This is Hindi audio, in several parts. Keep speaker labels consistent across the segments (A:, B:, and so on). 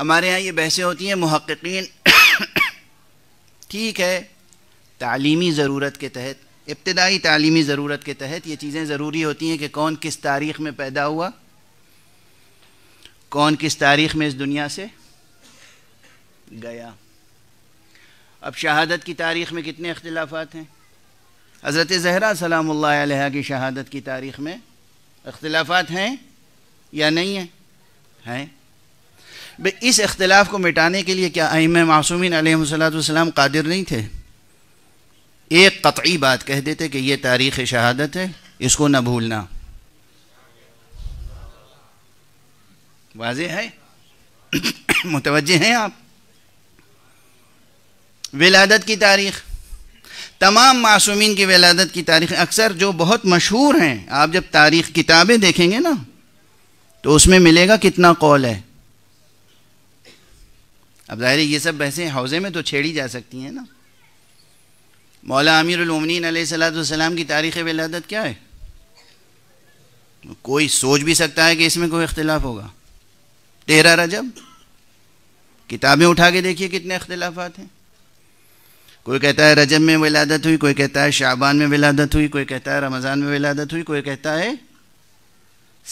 A: हमारे यहाँ ये बहसें होती हैं महक्कीन ठीक है तालीमी ज़रूरत के तहत इब्तदाई तालीमी ज़रूरत के तहत ये चीज़ें ज़रूरी होती हैं कि कौन किस तारीख़ में पैदा हुआ कौन किस तारीख़ में इस दुनिया से गया अब शहादत की तारीख़ में कितने अख्तिलाफ़ात हैं हज़रत जहरा सलाम की शहादत की तारीख़ में अख्तिलाफ़ात हैं या नहीं हैं हैं भाई इस अख्तिलाफ़ को मिटाने के लिए क्या आइम मासूमिन आलतम कादिर नहीं थे एक कतई बात कह देते कि यह तारीख़ शहादत है इसको ना भूलना वाज है मुतवजह हैं आप विलादत की तारीख़ तमाम मासूमिन की विलादत की तारीख अक्सर जो बहुत मशहूर हैं आप जब तारीख़ किताबें देखेंगे ना तो उसमें मिलेगा कितना कौल है अब ज़ाहिर ये सब बहसें हौज़े में तो छेड़ी जा सकती हैं ना मौला आमिरमिन सलाम की तारीख़ वलादत क्या है कोई सोच भी सकता है कि इसमें कोई इख्तलाफ होगा तेरह रजब किताबें उठा के देखिए कितने अख्तिलाफ़ हैं कोई कहता है रजब में विलादत हुई कोई कहता है शाबान में विलादत हुई कोई कहता है रमज़ान में विलादत हुई कोई कहता है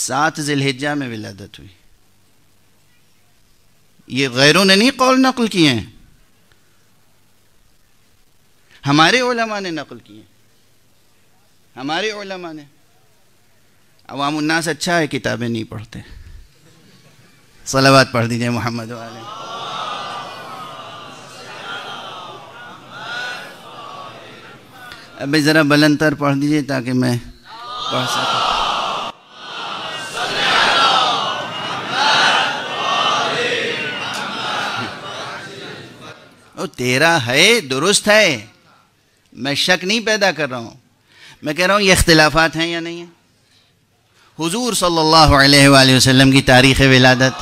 A: सात जिलहिजा में विलादत हुई ये गैरों ने नहीं कौल नकल किए हैं हमारे ओलमा ने नकल किए हमारे ओलमा ने अवाम उन्नास अच्छा है किताबें नहीं पढ़ते सलावत पढ़ दीजिए मोहम्मद वाले अभी ज़रा बलंतर पढ़ दीजिए ताकि मैं पढ़ सकूँ वो तेरा है दुरुस्त है मैं शक नहीं पैदा कर रहा हूँ मैं कह रहा हूँ ये अख्तिलाफ़ात हैं या नहीं है हुजूर सल्लल्लाहु अलैहि वसल्लम की तारीख़ विलादत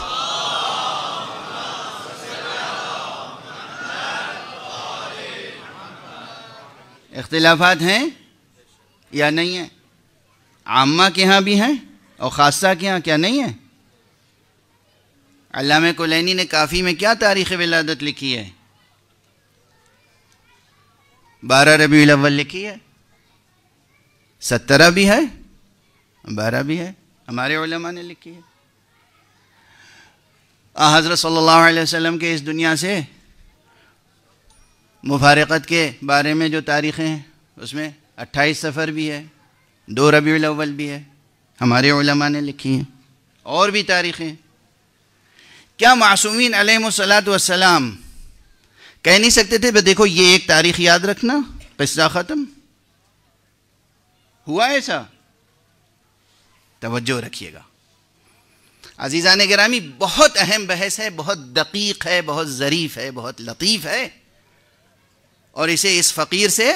A: अख्तिलाफ़ात हैं या नहीं है आमा के यहाँ भी हैं और ख़ासा के यहाँ क्या नहीं है अल्लाह कुलैनी ने काफ़ी में क्या तारीख़ विलादत लिखी है बारह रबी अव्वल लिखी है सत्रह भी है बारह भी है हमारे उलमा ने लिखी है हज़रत सल्लल्लाहु अलैहि वसल्लम के इस दुनिया से मुफारकत के बारे में जो तारीख़ें हैं उसमें अट्ठाईस सफ़र भी है दो रबी अव्वल भी है हमारे उलमा ने लिखी हैं और भी तारीख़ें क्या मासूमिन अलैहिस्सलाम कह नहीं सकते थे देखो ये एक तारीख याद रखना किस्सा ख़त्म हुआ ऐसा तवज्जो रखिएगा अजीजा ने गिरामी बहुत अहम बहस है बहुत दकीक है बहुत ज़रीफ़ है बहुत लतीफ़ है और इसे इस फ़कीर से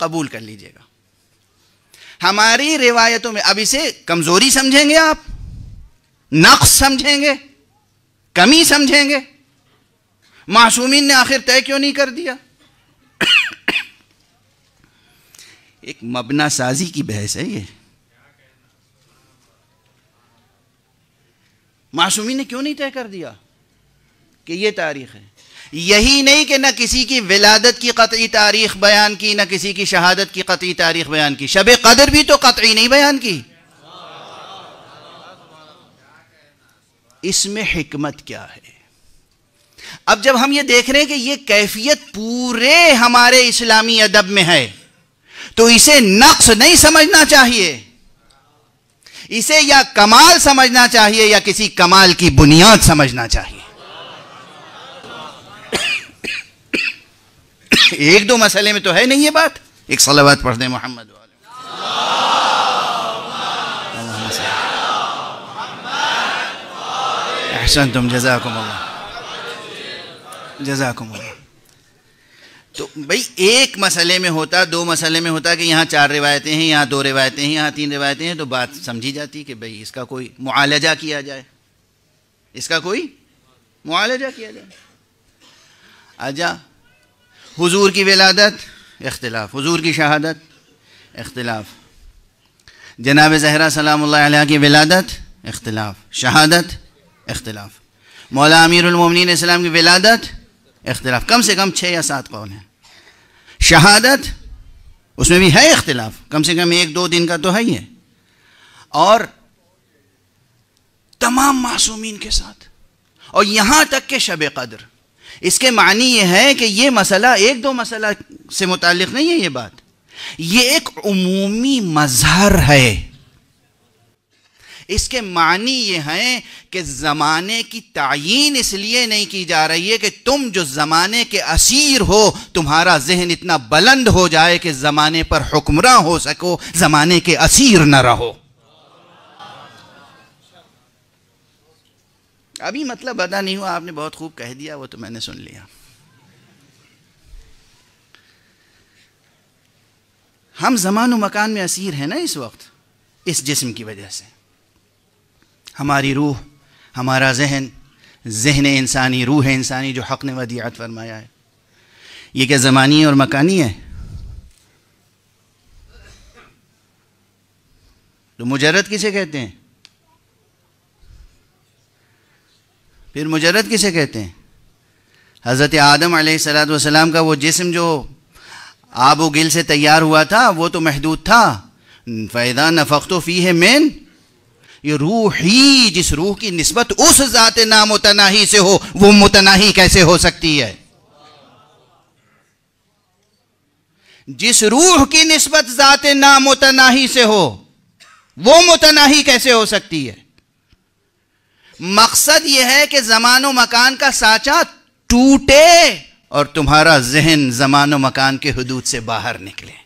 A: कबूल कर लीजिएगा हमारी रिवायतों में अब इसे कमज़ोरी समझेंगे आप नक्श समझेंगे कमी समझेंगे मासूमिन ने आखिर तय क्यों नहीं कर दिया एक मबना साजी की बहस है ये मासूमी ने क्यों नहीं तय कर दिया कि ये तारीख है यही नहीं कि न किसी की विलादत की कतई तारीख बयान की न किसी की शहादत की कतई तारीख बयान की शब कदर भी तो कतई नहीं बयान की इसमें हिकमत क्या है अब जब हम ये देख रहे हैं कि ये कैफियत पूरे हमारे इस्लामी अदब में है तो इसे नक्श नहीं समझना चाहिए इसे या कमाल समझना चाहिए या किसी कमाल की बुनियाद समझना चाहिए एक दो मसले में तो है नहीं ये बात एक सलावत पढ़ दें मोहम्मद अहसन तुम जजाकुम अल्लाह जजाकुम तो भाई एक मसले में होता दो मसले में होता कि यहाँ चार रिवायतें हैं यहाँ दो रिवायतें हैं यहाँ तीन रिवायतें हैं तो बात समझी जाती कि भाई इसका कोई मुआलजा किया जाए इसका कोई मुआलजा किया जाए आजा हुजूर की विलादत इख्तलाफ हुजूर की शहादत इख्तलाफ जनाब जहरा सलाम की विलादत इख्तलाफ शहादत इख्तलाफ मौला अमीरमिन की विलादत इख्तलाफ कम से कम छः या सात कौल हैं शहादत उसमें भी है इख्तलाफ कम से कम एक दो दिन का तो है ही है और तमाम मासूमीन के साथ और यहाँ तक के शब कदर इसके मानी ये है कि ये मसला एक दो मसला से मुतल नहीं है ये बात ये एक अमूमी मजहर है इसके मानी ये हैं कि ज़माने की तयन इसलिए नहीं की जा रही है कि तुम जो ज़माने के असीर हो तुम्हारा जहन इतना बुलंद हो जाए कि ज़माने पर हुक्मरान हो सको ज़माने के असीर न रहो अभी मतलब अदा नहीं हुआ आपने बहुत खूब कह दिया वो तो मैंने सुन लिया हम जमान मकान में असीर हैं ना इस वक्त इस जिस्म की वजह से हमारी रूह हमारा जहन जहन इंसानी रूह इंसानी जो हक़ ने वदियात फरमाया है ये क्या ज़मानी और मकानी है तो मुजरद किसे कहते हैं फिर मुजरद किसे कहते हैं हज़रत आदम सलाम का वो जिसम जो आब गिल से तैयार हुआ था वो तो महदूद था फ़ैदा नफ़क्त फ़ी है मेन ये रूह ही जिस रूह की नस्बत उस ज़ात तनाही से हो वो मुतनाही कैसे हो सकती है जिस रूह की नस्बत ज़ात तनाही से हो वो मुतनाही कैसे हो सकती है मकसद यह है कि जमानो मकान का साचा टूटे और तुम्हारा जहन जमानो मकान के हदूद से बाहर निकले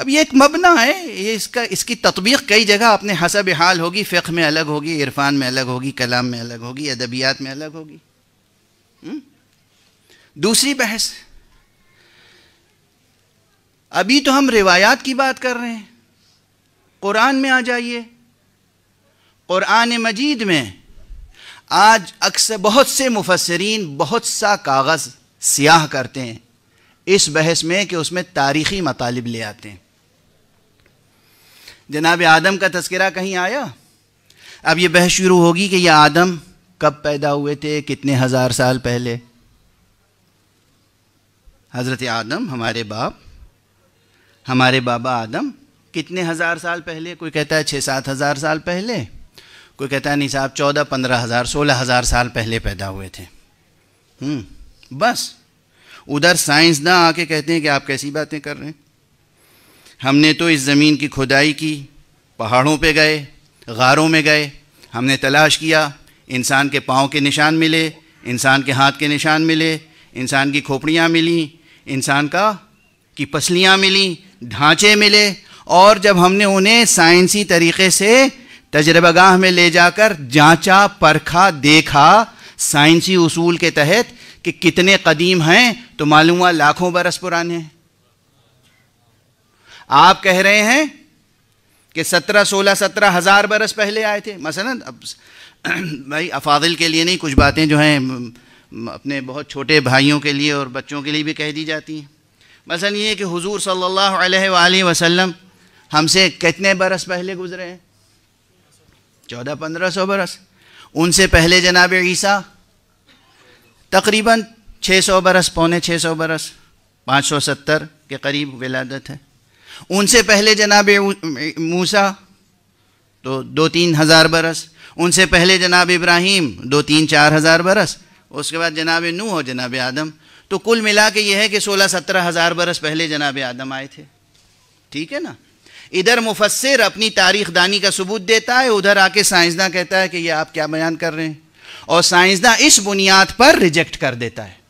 A: अब ये एक मबना है ये इसका इसकी तकबीक कई जगह अपने हसब हाल होगी फ़िक में अलग होगी इरफान में अलग होगी कलाम में अलग होगी अदबियात में अलग होगी हम्म? दूसरी बहस अभी तो हम रिवायात की बात कर रहे हैं क़ुरान में आ जाइए क़ुरान मजीद में आज अक्सर बहुत से मुफसरीन बहुत सा कागज़ स्याह करते हैं इस बहस में कि उसमें तारीख़ी मतालब ले आते हैं जनाब आदम का तस्करा कहीं आया अब ये बहस शुरू होगी कि ये आदम कब पैदा हुए थे कितने हज़ार साल पहले हज़रत आदम हमारे बाप हमारे बाबा आदम कितने हज़ार साल पहले कोई कहता है छः सात हज़ार साल पहले कोई कहता है नहीं साहब चौदह पंद्रह हज़ार सोलह हज़ार साल पहले पैदा हुए थे हम्म, बस उधर साइंसदां आके कहते हैं कि आप कैसी बातें कर रहे हैं हमने तो इस ज़मीन की खुदाई की पहाड़ों पे गए गारों में गए हमने तलाश किया इंसान के पाँव के निशान मिले इंसान के हाथ के निशान मिले इंसान की खोपड़ियाँ मिली इंसान का की पसलियाँ मिली ढांचे मिले और जब हमने उन्हें साइंसी तरीके से तजर्बागाह में ले जाकर जांचा परखा देखा साइंसी उसूल के तहत कि कितने कदीम हैं तो मालूम हुआ लाखों बरस पुराने हैं आप कह रहे हैं कि सत्रह सोलह सत्रह हज़ार बरस पहले आए थे मसलन अब भाई अफादिल के लिए नहीं कुछ बातें जो हैं अपने बहुत छोटे भाइयों के लिए और बच्चों के लिए भी कह दी जाती हैं मसलन ये कि हुजूर सल्लल्लाहु अलैहि वसल्लम हमसे कितने बरस पहले गुजरे हैं चौदह पंद्रह सौ बरस उनसे पहले जनाब ईसा तकरीबन छः सौ बरस पौने छः सौ बरस पाँच सौ सत्तर के करीब विलादत है उनसे पहले जनाब मूसा तो दो तीन हज़ार बरस उनसे पहले जनाब इब्राहिम दो तीन चार हज़ार बरस उसके बाद जनाब नू और जनाब आदम तो कुल मिला के ये है कि सोलह सत्रह हज़ार बरस पहले जनाब आदम आए थे ठीक है ना इधर मुफसर अपनी तारीख दानी का सबूत देता है उधर आके साइंसदा कहता है कि ये आप क्या बयान कर रहे हैं और साइंसदा इस बुनियाद पर रिजेक्ट कर देता है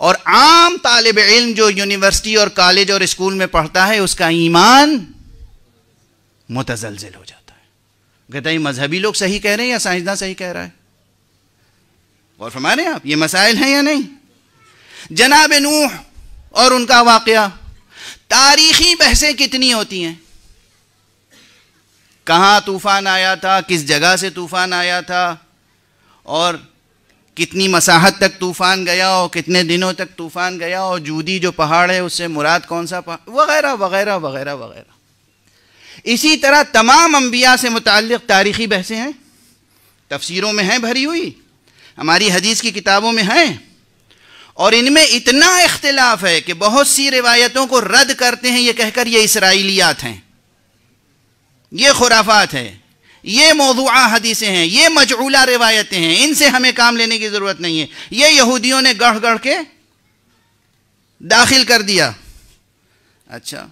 A: और आम तालब इल्म जो यूनिवर्सिटी और कॉलेज और स्कूल में पढ़ता है उसका ईमान मुतजलजल हो जाता है कहता है मजहबी लोग सही कह रहे हैं या साइंसदान सही कह रहा है और फरमा रहे हैं आप ये मसाइल हैं या नहीं जनाब नूह और उनका वाक़ तारीखी बहसें कितनी होती हैं कहाँ तूफ़ान आया था किस जगह से तूफ़ान आया था और कितनी मसाहत तक तूफ़ान गया और कितने दिनों तक तूफ़ान गया और जूदी जो पहाड़ है उससे मुराद कौन सा पहाड़ वगैरह वगैरह वगैरह वगैरह इसी तरह तमाम अम्बिया से मुतल तारीख़ी बहसें हैं तफसीरों में हैं भरी हुई हमारी हदीस की किताबों में हैं और इनमें इतना इख्तलाफ है कि बहुत सी रिवायतों को रद्द करते हैं ये कहकर ये इसराइलियात हैं ये खुराफात है ये मौजूदा हदीसें हैं ये मजूला रिवायतें हैं इनसे हमें काम लेने की ज़रूरत नहीं है ये यहूदियों ने गढ़ गढ़ के दाखिल कर दिया अच्छा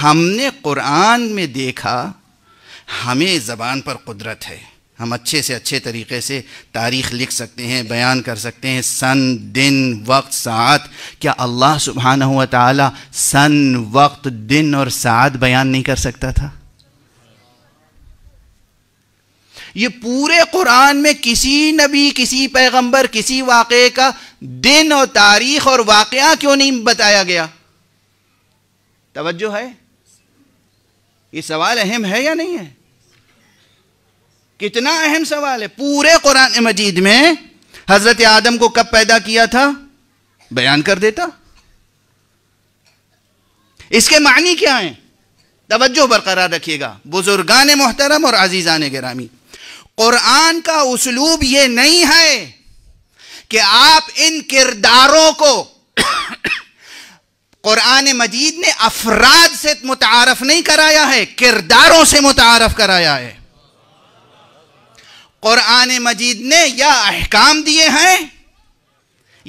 A: हमने कुरान में देखा हमें ज़बान पर कुदरत है हम अच्छे से अच्छे तरीके से तारीख लिख सकते हैं बयान कर सकते हैं सन दिन वक्त सात क्या अल्लाह सुबहाना हुआ तन वक्त दिन और सात बयान नहीं कर सकता था ये पूरे कुरान में किसी नबी किसी पैगंबर किसी वाक़े का दिन और तारीख और वाक़ क्यों नहीं बताया गया तवज्जो है ये सवाल अहम है या नहीं है कितना अहम सवाल है पूरे कुरान मजीद में हजरत आदम को कब पैदा किया था बयान कर देता इसके मानी क्या है तवज्जो बरकरार रखिएगा बुजुर्गान मोहतरम और आजीजान गिरामी कुरान का उसलूब ये नहीं है कि आप इन किरदारों को कुरान मजीद ने अफराद से मुतारफ नहीं कराया है किरदारों से मुतारफ कराया है कुरान मजीद ने या अहकाम दिए हैं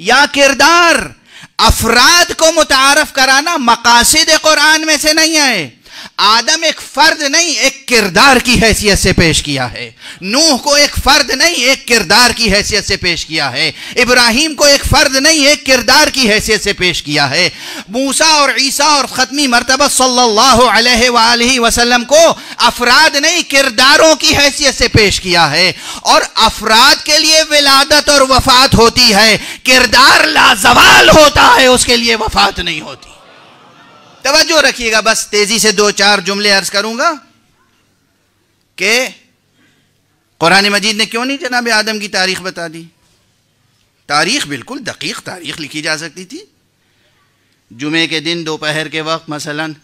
A: या किरदार अफराद को मुतारफ कराना मकासद कुरान में से नहीं आए आदम एक फर्द नहीं एक किरदार की हैसियत से पेश किया है नूह को एक फर्द नहीं एक किरदार की हैसियत से पेश किया है इब्राहिम को एक फर्द नहीं एक किरदार की हैसियत से पेश किया है मूसा और ईसा और ख़त्मी मरतबा सल्लल्लाहु अलैहि सल्ला वसल्लम को अफराद नहीं किरदारों की हैसियत से पेश किया है और अफराद के लिए विलादत और वफात होती है किरदार लाजवाल होता है उसके लिए वफात नहीं होती तवज्जो रखिएगा बस तेजी से दो चार जुमले अर्ज करूंगा के कुरान मजीद ने क्यों नहीं जनाब आदम की तारीख बता दी तारीख बिल्कुल दकीक तारीख लिखी जा सकती थी जुमे के दिन दोपहर के वक्त मसलन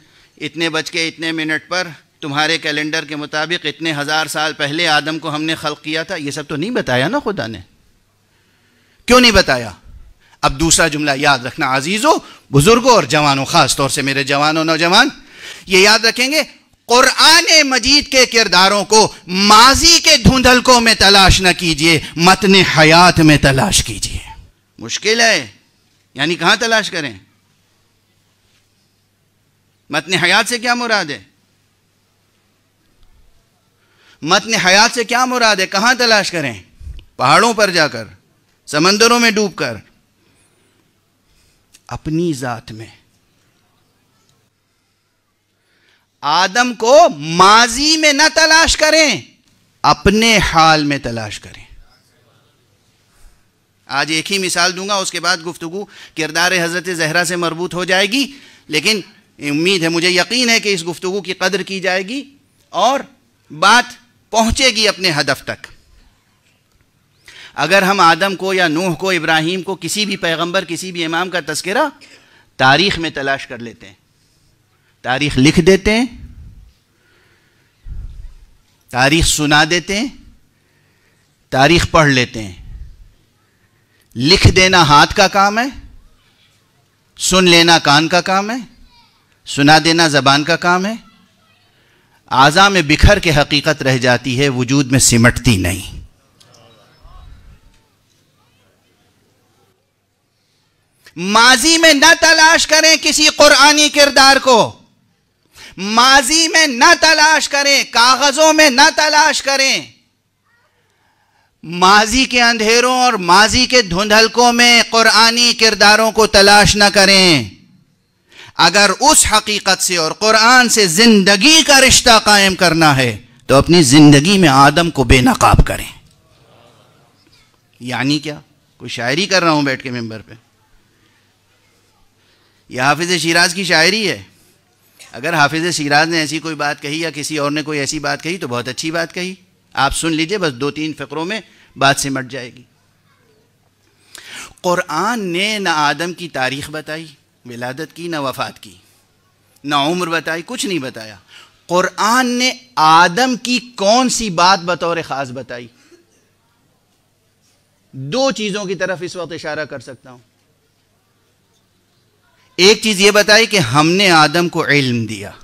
A: इतने बज के इतने मिनट पर तुम्हारे कैलेंडर के मुताबिक इतने हज़ार साल पहले आदम को हमने खल किया था ये सब तो नहीं बताया ना खुदा ने क्यों नहीं बताया अब दूसरा जुमला याद रखना अजीज़ों बुज़ुर्गों और जवानों ख़ास तौर से मेरे जवानों नौजवान ये याद रखेंगे कुरान मजीद के किरदारों को माजी के धुंधलकों में तलाश न कीजिए मतन हयात में तलाश कीजिए मुश्किल है यानी कहां तलाश करें मतन हयात से क्या मुराद है मतन हयात से क्या मुराद है कहां तलाश करें पहाड़ों पर जाकर समंदरों में डूबकर अपनी जात में आदम को माजी में ना तलाश करें अपने हाल में तलाश करें आज एक ही मिसाल दूंगा उसके बाद गुफ्तु किरदार हज़रत जहरा से मरबूत हो जाएगी लेकिन उम्मीद है मुझे यकीन है कि इस गुफ्तु की कदर की जाएगी और बात पहुंचेगी अपने हदफ तक अगर हम आदम को या नूह को इब्राहिम को किसी भी पैगंबर किसी भी इमाम का तस्करा तारीख में तलाश कर लेते हैं तारीख लिख देते हैं तारीख सुना देते हैं तारीख पढ़ लेते हैं लिख देना हाथ का काम है सुन लेना कान का काम है सुना देना ज़बान का काम है आज़ा में बिखर के हकीकत रह जाती है वजूद में सिमटती नहीं माजी में ना तलाश करें किसी कुरानी किरदार को माजी में ना तलाश करें कागजों में ना तलाश करें माजी के अंधेरों और माजी के धुंधलकों में कुरानी किरदारों को तलाश ना करें अगर उस हकीकत से और कुरान से जिंदगी का रिश्ता कायम करना है तो अपनी जिंदगी में आदम को बेनकाब करें यानी क्या कोई शायरी कर रहा हूं बैठ के मेंबर पे यह हाफिज़ शराज की शायरी है अगर हाफिज़ शराज ने ऐसी कोई बात कही या किसी और ने कोई ऐसी बात कही तो बहुत अच्छी बात कही आप सुन लीजिए बस दो तीन फ़करों में बात सिमट जाएगी क़ुरान ने ना आदम की तारीख बताई विलादत की ना वफ़ात की ना उम्र बताई कुछ नहीं बताया क़ुरान ने आदम की कौन सी बात बतौर ख़ास बताई दो चीज़ों की तरफ इस वक्त इशारा कर सकता हूं एक चीज़ ये बताई कि हमने आदम को इल्म दिया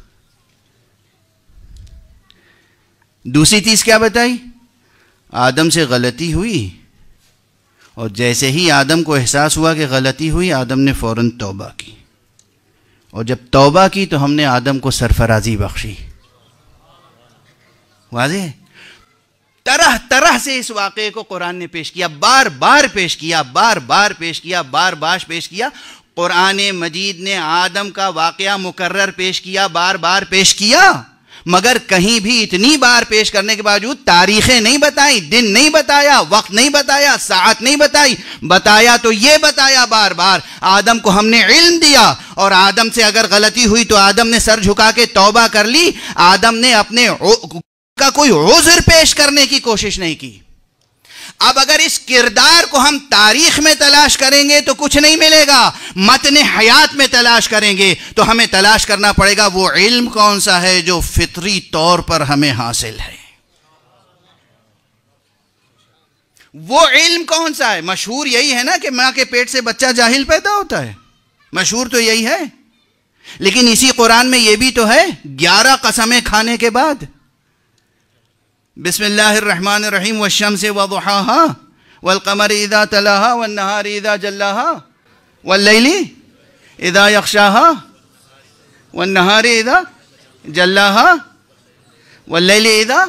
A: दूसरी चीज़ क्या बताई आदम से गलती हुई और जैसे ही आदम को एहसास हुआ कि गलती हुई आदम ने फौरन तौबा की और जब तौबा की तो हमने आदम को सरफराजी बख्शी वाजे तरह तरह से इस वाक़े को कुरान ने पेश किया बार बार पेश किया बार बार पेश किया बार बार पेश किया क़ुरान मजीद ने आदम का वाक़ मुकर्र पेश किया बार बार पेश किया मगर कहीं भी इतनी बार पेश करने के बावजूद तारीखें नहीं बताई दिन नहीं बताया वक्त नहीं बताया साथ नहीं बताई बताया तो ये बताया बार बार आदम को हमने इल्म दिया और आदम से अगर गलती हुई तो आदम ने सर झुका के तौबा कर ली आदम ने अपने का कोई उज्र पेश करने की कोशिश नहीं की अब अगर इस किरदार को हम तारीख में तलाश करेंगे तो कुछ नहीं मिलेगा मतन हयात में तलाश करेंगे तो हमें तलाश करना पड़ेगा वो इल्म कौन सा है जो फितरी तौर पर हमें हासिल है वो इल्म कौन सा है मशहूर यही है ना कि मां के पेट से बच्चा जाहिल पैदा होता है मशहूर तो यही है लेकिन इसी कुरान में यह भी तो है ग्यारह कसमें खाने के बाद بسم الله الرحمن الرحيم والشمس وضحاها والقمر إذا تلاها والنهار إذا جلاها والليل إذا يغشاها والنهار إذا جلاها والليل إذا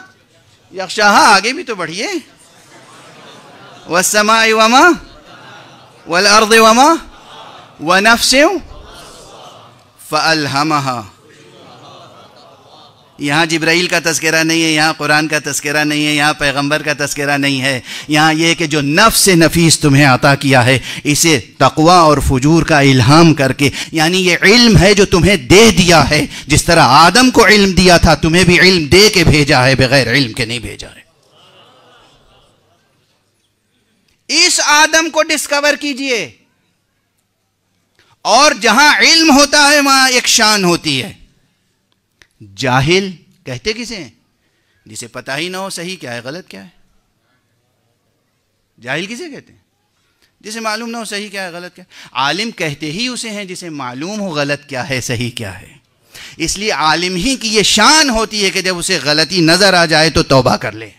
A: يغشاها آگے بھی تو بڑھئے والسماء وما والأرض وما ونفس فألهمها यहाँ जब्राइल का तस्करा नहीं है यहाँ कुरान का तस्करा नहीं है यहाँ पैगंबर का तस्करा नहीं है यहाँ ये कि जो नफ से नफीस तुम्हें अता किया है इसे तकवा और फजूर का इल्हाम करके यानी ये इल्म है जो तुम्हें दे दिया है जिस तरह आदम को इल्म दिया था तुम्हें भी इल्म दे के भेजा है बगैर इल्म के नहीं भेजा है इस आदम को डिस्कवर कीजिए और जहां इल्म होता है वहां एक शान होती है जाहिल कहते किसे हैं जिसे पता ही ना हो सही क्या है गलत क्या है जाहिल किसे कहते हैं जिसे मालूम ना हो सही क्या है गलत क्या है आलिम कहते ही उसे हैं जिसे मालूम हो गलत क्या है सही क्या है इसलिए आलिम ही की ये शान होती है कि जब उसे गलती नज़र आ जाए तो तौबा कर ले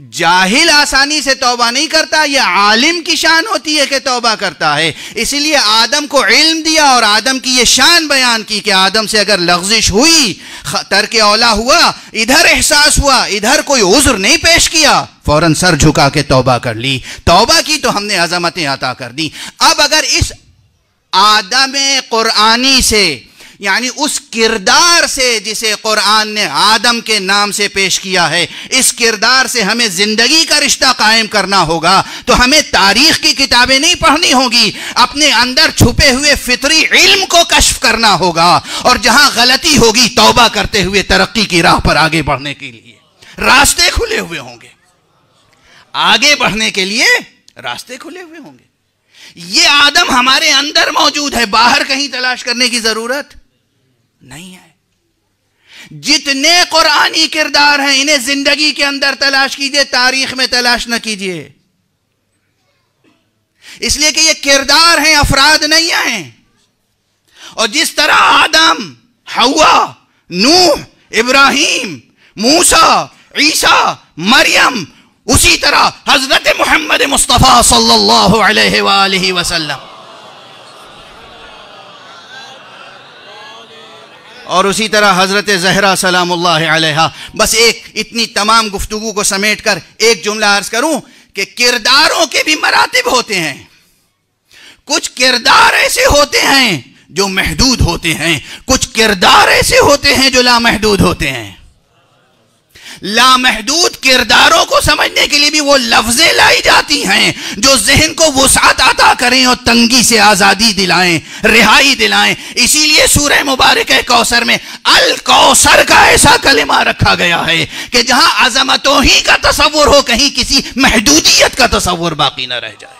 A: जाहिल आसानी से तोबा नहीं करता यह आलिम की शान होती है कि तोबा करता है इसलिए आदम को इल्म दिया और आदम की यह शान बयान की कि आदम से अगर लफ्जिश हुई तर्क औला हुआ इधर एहसास हुआ इधर कोई उज्र नहीं पेश किया फौरन सर झुका के तोबा कर ली तोबा की तो हमने अजामतें अता कर दी अब अगर इस आदम कुरानी से यानी उस किरदार से जिसे कुरान ने आदम के नाम से पेश किया है इस किरदार से हमें ज़िंदगी का रिश्ता कायम करना होगा तो हमें तारीख़ की किताबें नहीं पढ़नी होगी अपने अंदर छुपे हुए फितरी इल्म को कश्फ करना होगा और जहां गलती होगी तौबा करते हुए तरक्की की राह पर आगे बढ़ने के लिए रास्ते खुले हुए होंगे आगे बढ़ने के लिए रास्ते खुले हुए होंगे ये आदम हमारे अंदर मौजूद है बाहर कहीं तलाश करने की ज़रूरत जितने कुरानी किरदार हैं इन्हें जिंदगी के अंदर तलाश कीजिए तारीख में तलाश ना कीजिए इसलिए कि ये किरदार हैं अफराद नहीं आए और जिस तरह आदम हवा नूह इब्राहिम मूसा ईसा मरियम उसी तरह हजरत मोहम्मद मुस्तफ़ा सल्लल्लाहु अलैहि वसल्लम और उसी तरह हज़रत जहरा सलाम बस एक इतनी तमाम गुफ्तु को समेट कर एक जुमला अर्ज करूं कि किरदारों के भी मरातब होते हैं कुछ किरदार ऐसे होते हैं जो महदूद होते हैं कुछ किरदार ऐसे होते हैं जो लामहदूद होते हैं लामहदूद किरदारों को समझने के लिए भी वो लफ्जें लाई जाती हैं जो जहन को वसात अता करें और तंगी से आज़ादी दिलाएं रिहाई दिलाएं इसीलिए सूरह मुबारक कौसर में अल कौसर का ऐसा कलिमा रखा गया है कि जहां अजमतों ही का तस्वुर हो कहीं किसी महदूदियत का तस्वुर बाकी ना रह जाए